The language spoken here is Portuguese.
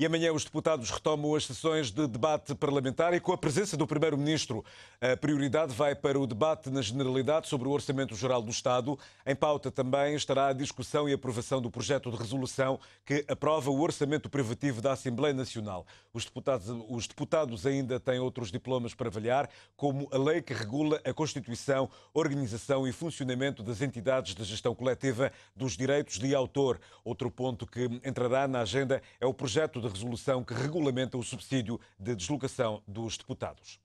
E amanhã os deputados retomam as sessões de debate parlamentar e, com a presença do Primeiro-Ministro, a prioridade vai para o debate na Generalidade sobre o Orçamento Geral do Estado. Em pauta também estará a discussão e aprovação do projeto de resolução que aprova o Orçamento Privativo da Assembleia Nacional. Os deputados, os deputados ainda têm outros diplomas para avaliar, como a lei que regula a Constituição, organização e funcionamento das entidades de gestão coletiva dos direitos de autor. Outro ponto que entrará na agenda é o projeto de de resolução que regulamenta o subsídio de deslocação dos deputados.